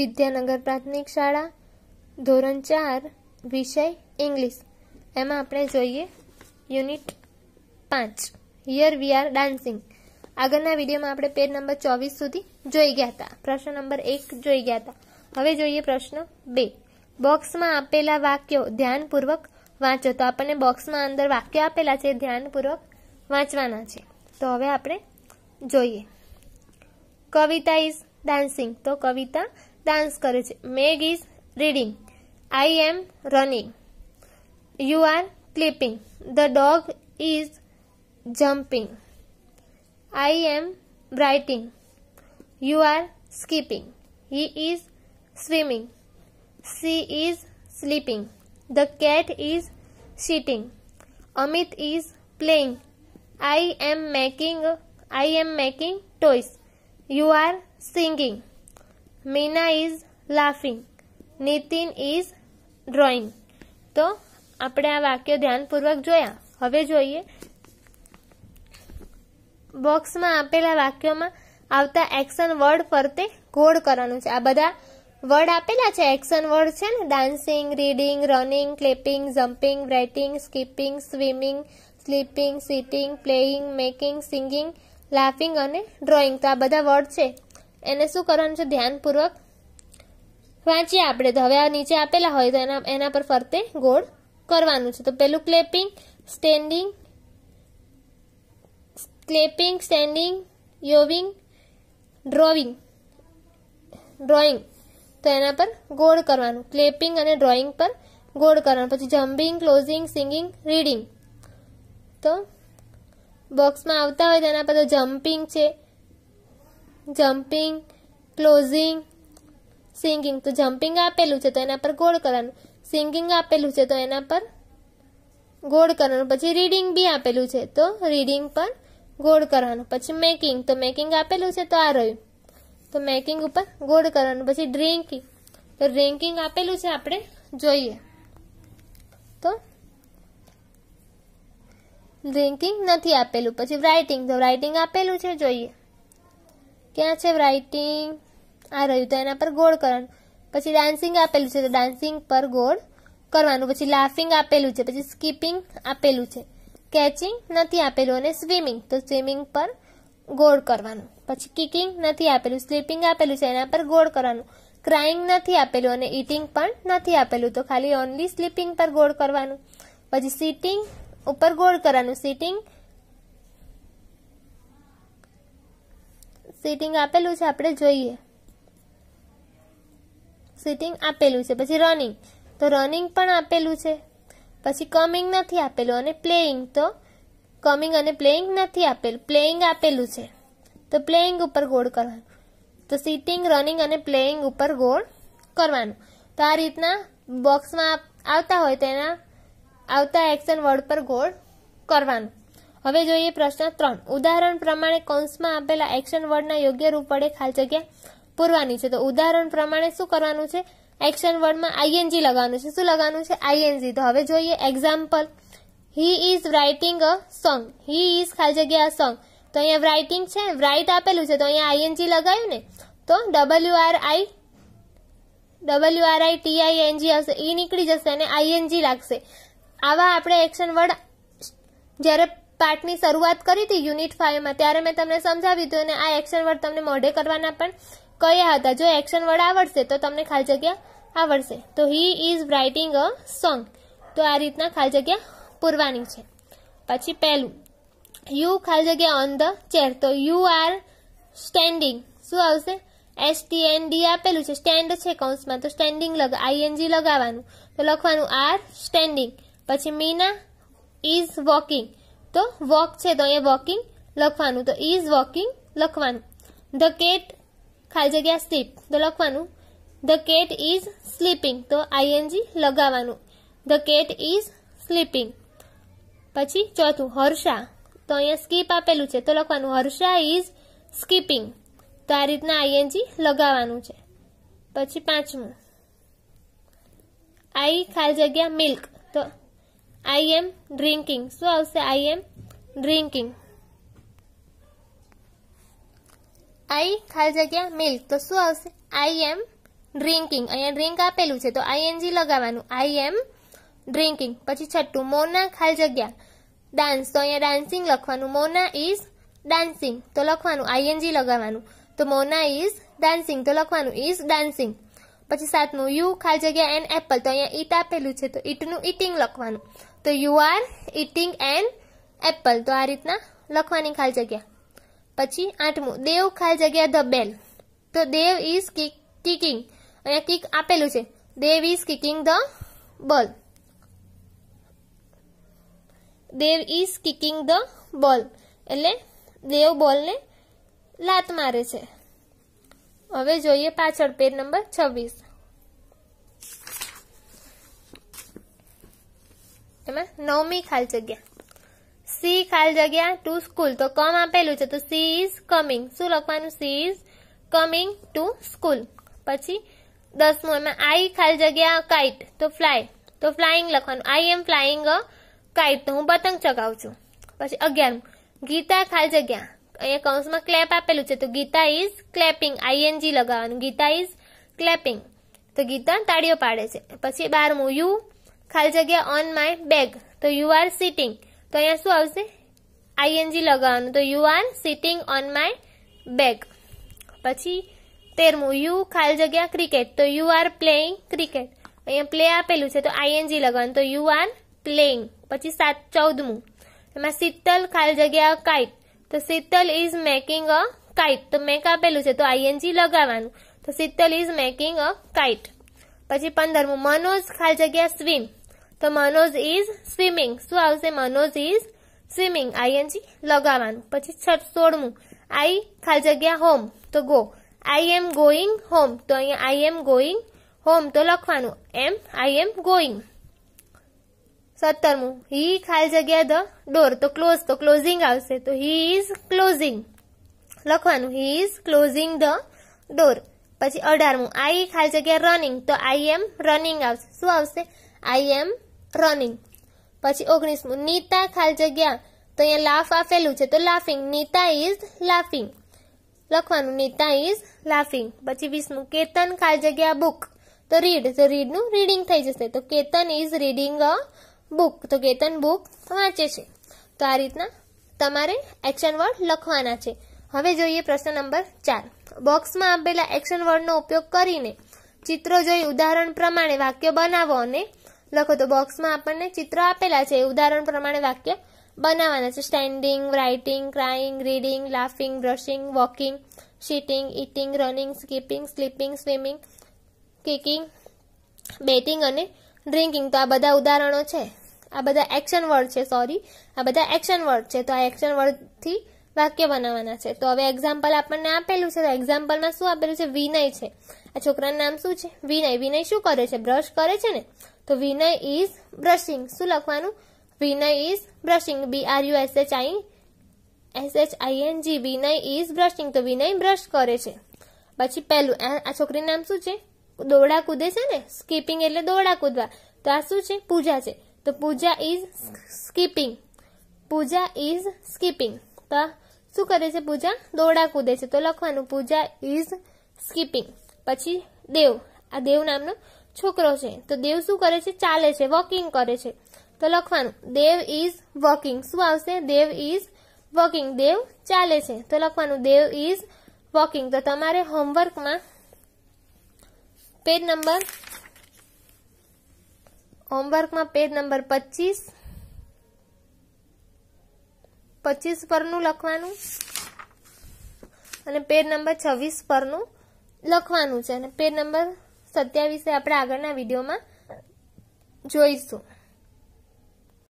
વિદ્યાનગર પ્રાથમિક શાળા ધોરણ ચાર વિષય ઇંગ્લિશ એમાં આપણે જોઈએ યુનિટ પાંચ હિયર વી આર ડાન્સિંગ આગળના વિડીયોમાં આપણે પેજ નંબર ચોવીસ સુધી જોઈ ગયા હતા પ્રશ્ન નંબર એક જોઈ ગયા હતા હવે જોઈએ પ્રશ્ન બે બોક્સમાં આપેલા વાક્યો ધ્યાનપૂર્વક વાંચો તો આપણને બોક્સમાં અંદર વાક્યો આપેલા છે ધ્યાનપૂર્વક વાંચવાના છે તો હવે આપણે જોઈએ કવિતા ઇઝ ડાન્સિંગ તો કવિતા ડાન્સ કરે છે Meg is reading I am running you are clipping the dog is jumping I am writing you are skipping he is swimming she is sleeping the cat is sitting Amit is playing I am making I am making toys you are singing Meena is laughing Nitin is drawing તો આપણે આ વાક્ય ધ્યાનપૂર્વક જોયા હવે જોઈએ બોક્સમાં આપેલા વાક્યોમાં આવતા એક્શન વર્ડ ફરતે ગોળ કરવાનું છે આ બધા વર્ડ આપેલા છે એક્શન વર્ડ છે ને dancing reading running clipping jumping writing skipping swimming sleeping sitting playing making singing laughing અને ડ્રોઈંગ તો આ બધા વર્ડ છે એને શું કરવાનું છે ધ્યાનપૂર્વક વાંચીએ આપણે તો હવે આ નીચે આપેલા હોય તો એના એના પર ફરતે ગોળ કરવાનું છે તો પેલું clapping standing clapping standing yawning drawing drawing તો એના પર ગોળ કરવાનું ક્લેપિંગ અને ડ્રોઈંગ પર ગોળ કરવાનું પછી જમ્પિંગ ક્લોઝિંગ સિંગિંગ રીડિંગ તો બોક્સમાં આવતા હોય તેના પર તો જમ્પિંગ છે જમ્પિંગ ક્લોઝિંગ સિંગિંગ તો જમ્પિંગ આપેલું છે તો એના પર ગોળ કરવાનું સિંગિંગ આપેલું છે તો એના પર ગોળ કરવાનું પછી રીડિંગ બી આપેલું છે તો રીડિંગ પર ગોળ કરવાનું પછી મેકિંગ તો મેકિંગ આપેલું છે તો આ રહ્યું તો મેકિંગ ઉપર ગોળ કરવાનું પછી ડ્રિંકિંગ તો ડ્રિંકિંગ આપેલું છે આપણે જોઈએ તો ડ્રિંકિંગ નથી આપેલું પછી રાઇટિંગ તો રાઇટિંગ આપેલું છે જોઈએ ક્યાં છે રાઇટિંગ આ રહ્યું તો એના પર ગોળ કરવાનું પછી ડાન્સિંગ આપેલું છે તો ડાન્સિંગ પર ગોળ કરવાનું પછી લાફિંગ આપેલું છે પછી સ્કીપિંગ આપેલું છે કેચિંગ નથી આપેલું અને સ્વિમિંગ તો સ્વિમિંગ પર ગોળ કરવાનું પછી કિકિંગ નથી આપેલું સ્લીપિંગ આપેલું છે એના પર ગોળ કરવાનું ક્રાઇંગ નથી આપેલું અને ઇટિંગ પણ નથી આપેલું તો ખાલી ઓનલી સ્લીપિંગ પર ગોળ કરવાનું પછી સિટિંગ ઉપર ગોળ કરવાનું સિટિંગ સિટિંગ આપેલું છે આપણે જોઈએ સિટિંગ આપેલું છે પછી રનિંગ તો રનિંગ પણ આપેલું છે પછી કમિંગ નથી આપેલું અને પ્લેઇંગ તો કમિંગ અને પ્લેઇંગ નથી આપેલું પ્લેઇંગ આપેલું છે તો પ્લેઇંગ ઉપર ગોળ કરવાનું તો સિટિંગ રનિંગ અને પ્લેઇંગ ઉપર ગોળ કરવાનું તો આ રીતના બોક્સમાં આવતા હોય તેના આવતા એક્શન વર્ડ પર ગોળ કરવાનું હવે જોઈએ પ્રશ્ન ત્રણ ઉદાહરણ પ્રમાણે કૌંસમાં આપેલા એક્શન વર્ડના યોગ્ય રૂપ વડે ખાલી જગ્યા પૂરવાની છે તો ઉદાહરણ પ્રમાણે શું કરવાનું છે એક્શન વર્ડમાં આઈએનજી લગાવવાનું છે શું લગાવવાનું છે આઈએનજી તો હવે જોઈએ example he is writing a song he is ખાલી જગ્યા સોંગ તો અહીંયા રાઇટિંગ છે રાઇટ આપેલું છે તો અહીંયા આઈએનજી લગાવ્યું ને તો W R I W R I T I N G આવશે ઈ e નીકળી જશે અને આઈએનજી લાગશે આવા આપણે એક્શન વર્ડ જ્યારે પાર્ટની શરૂઆત કરી હતી યુનિટ ફાઇવમાં ત્યારે મેં તમને સમજાવી દીધું અને આ એક્શન વર્ડ તમને મોઢે કરવાના પણ કયા હતા જો એક્શન વર્ડ આવડશે તો તમને ખાલી જગ્યા આવડશે તો he is writing a song તો આ રીતના ખાલી જગ્યા પૂરવાની છે પછી પહેલું યુ ખાલી જગ્યા ઓન ધ ચેર તો યુ આર સ્ટેન્ડિંગ શું આવશે એસ ટી એન ડી આપેલું છે સ્ટેન્ડ છે કૌંસમાં તો સ્ટેન્ડિંગ લગ આઈએનજી લગાવવાનું તો લખવાનું આર સ્ટેન્ડિંગ પછી મીના ઇઝ વોકિંગ તો વોક છે તો અહીંયા વોકિંગ લખવાનું તો ઇઝ વોકિંગ લખવાનું ધ કેટ ખાલી જગ્યા સ્લીપ તો લખવાનું ધ કેટ ઇઝ સ્લીપિંગ તો આઈએનજી લગાવવાનું ધ કેટ ઇઝ સ્લીપિંગ પછી ચોથું હર્ષા તો અહીંયા સ્કીપ આપેલું છે તો લખવાનું હર્ષા ઇઝ સ્કીપિંગ તો આ રીતના આઈએનજી લગાવવાનું છે પછી પાંચમું આઈ ખાલી જગ્યા મિલ્ક તો આઈ એમ ડ્રિંકિંગ શું આવશે આઈ એમ ડ્રિંકિંગ આઈ ખાલી જગ્યા મિલ્ક તો શું આવશે આઈ એમ ડ્રિંકિંગ અહીંયા ડ્રિંક આપેલું છે તો આઈએનજી લગાવવાનું આઈ એમ ડ્રિંકિંગ પછી છઠ્ઠું મોના ખાલી જગ્યા ડાન્સ તો અહીંયા ડાન્સિંગ લખવાનું મોના ઇઝ ડાન્સિંગ તો લખવાનું આઈએનજી લગાવવાનું તો મોના ઇઝ ડાન્સિંગ તો લખવાનું ઇઝ ડાન્સિંગ પછી સાતમું યુ ખાલી જગ્યા એન એપલ તો અહીંયા ઈટ આપેલું છે તો ઈટનું ઈટિંગ લખવાનું તો you are eating an apple તો આ રીતના લખવાની ખાલી જગ્યા પછી આઠમું દેવ ખાલી જગ્યા ધ બેલ તો દેવ ઇઝ કિકિંગ અહીંયા કિક આપેલું છે દેવ is કિકિંગ the ball Dev is કિકિંગ the ball એટલે દેવ બોલને લાત મારે છે હવે જોઈએ પાછળ પેજ નંબર છવ્વીસ એમાં નવમી ખાલી જગ્યા સી ખાલી જગ્યા ટુ સ્કૂલ તો કમ આપેલું છે તો સી ઇઝ કમિંગ શું લખવાનું she is coming to school પછી દસમું એમાં આઈ ખાલી જગ્યા કાઇટ તો ફ્લાય તો ફ્લાઇંગ લખવાનું આઈ એમ ફ્લાઇંગ અ કાઇટ તો હું પતંગ ચગાવું છું પછી અગિયારમું ગીતા ખાલી જગ્યા અહીંયા કૌંસમાં ક્લેપ આપેલું છે તો ગીતા ઇઝ ક્લેપિંગ આઈએનજી લગાવવાનું ગીતા ઇઝ ક્લેપિંગ તો ગીતા તાળીઓ પાડે છે પછી બારમું યુ ખાલી જગ્યા ઓન માય બેગ તો યુ આર સિટિંગ તો અહીંયા શું આવશે આઈએનજી લગાવવાનું તો you are sitting on my bag પછી તેરમું યુ ખાલી જગ્યા ક્રિકેટ તો યુ આર પ્લેઇંગ ક્રિકેટ અહીંયા પ્લે આપેલું છે તો આઈએનજી લગાવવાનું તો યુ આર પ્લેઇંગ પછી સાત ચૌદમું એમાં શીતલ ખાલી જગ્યા કાઇટ તો Sheetal is making a kite તો મેં કાપેલું છે તો આઈએનજી લગાવવાનું તો Sheetal is making a kite પછી પંદરમું મનોજ ખાલી જગ્યા સ્વિમ તો મનોજ ઇઝ સ્વિમિંગ શું આવશે મનોજ ઇઝ સ્વિમિંગ આઈએનજી લગાવવાનું પછી છઠ સોળમું આઈ ખાલી જગ્યા હોમ તો go I am going home તો અહીંયા આઈ એમ ગોઈંગ હોમ તો લખવાનું એમ આઈ એમ ગોઈંગ સત્તરમું હી ખાલી જગ્યા ધ ડોર તો ક્લોઝ તો ક્લોઝિંગ આવશે તો હી ઇઝ ક્લોઝિંગ લખવાનું he is closing the door પછી અઢારમું આઈ ખાલી જગ્યા રનિંગ તો આઈ એમ રનિંગ આવશે શું આવશે આઈ એમ રનિંગ પછી ઓગણીસમું નીતા ખાલી જગ્યા તો અહીંયા લાફ આપેલું છે તો લાફિંગ નીતા ઇઝ લાફિંગ લખવાનું નીતા ઇઝ લાફિંગ પછી વીસમું કેતન ખાલી જગ્યા બુક તો રીડ તો રીડનું રીડિંગ થઈ જશે તો Ketan is reading a book તો કેતન બુક વાંચે છે તો આ રીતના તમારે એક્શન વર્ડ લખવાના છે હવે જોઈએ પ્રશ્ન નંબર ચાર બોક્સમાં આપેલા એક્શન વર્ડનો ઉપયોગ કરીને ચિત્રો જોઈ ઉદાહરણ પ્રમાણે વાક્ય બનાવો અને લખો તો બોક્સમાં આપણને ચિત્રો આપેલા છે ઉદાહરણ પ્રમાણે વાક્ય બનાવવાના છે standing writing crying reading laughing brushing walking sitting eating running skipping sleeping swimming kicking batting અને ડ્રિંકિંગ તો આ બધા ઉદાહરણો છે આ બધા એક્શન વર્ડ છે સોરી આ બધા એક્શન વર્ડ છે તો આ એક્શન વર્ડથી વાક્ય બનાવવાના છે તો હવે એક્ઝામ્પલ આપણને આપેલું છે તો એક્ઝામ્પલમાં શું આપેલું છે વિનય છે આ છોકરાનું નામ શું છે વિનય વિનય શું કરે છે બ્રશ કરે છે ને તો વિનય ઇઝ બ્રશિંગ શું લખવાનું Vinay is brushing B R U S H I S H I N G Vinay is brushing તો વિનય બ્રશ કરે છે પછી પહેલું આ છોકરીનું નામ શું છે દોડા કૂદે છે ને સ્કીપિંગ એટલે દોડા કૂદવા તો આ શું છે પૂજા છે તો Pooja is skipping Pooja is skipping તો શું કરે છે પૂજા દોડા કૂદે છે તો લખવાનું પૂજા ઇઝ સ્કીપિંગ પછી દેવ આ દેવ નામનો છોકરો છે તો દેવ શું કરે છે ચાલે છે વોકિંગ કરે છે તો લખવાનું દેવ ઇઝ વોકિંગ શું આવશે દેવ ઇઝ વોકિંગ દેવ ચાલે છે તો લખવાનું દેવ ઇઝ વોકિંગ તો તમારે હોમવર્કમાં પેજ નંબર હોમવર્કમાં પેજ નંબર પચીસ પચીસ પરનું લખવાનું અને પેજ નંબર છવ્વીસ પરનું લખવાનું છે અને પેજ નંબર સત્યાવીસે આપણે આગળના વિડીયોમાં જોઈશું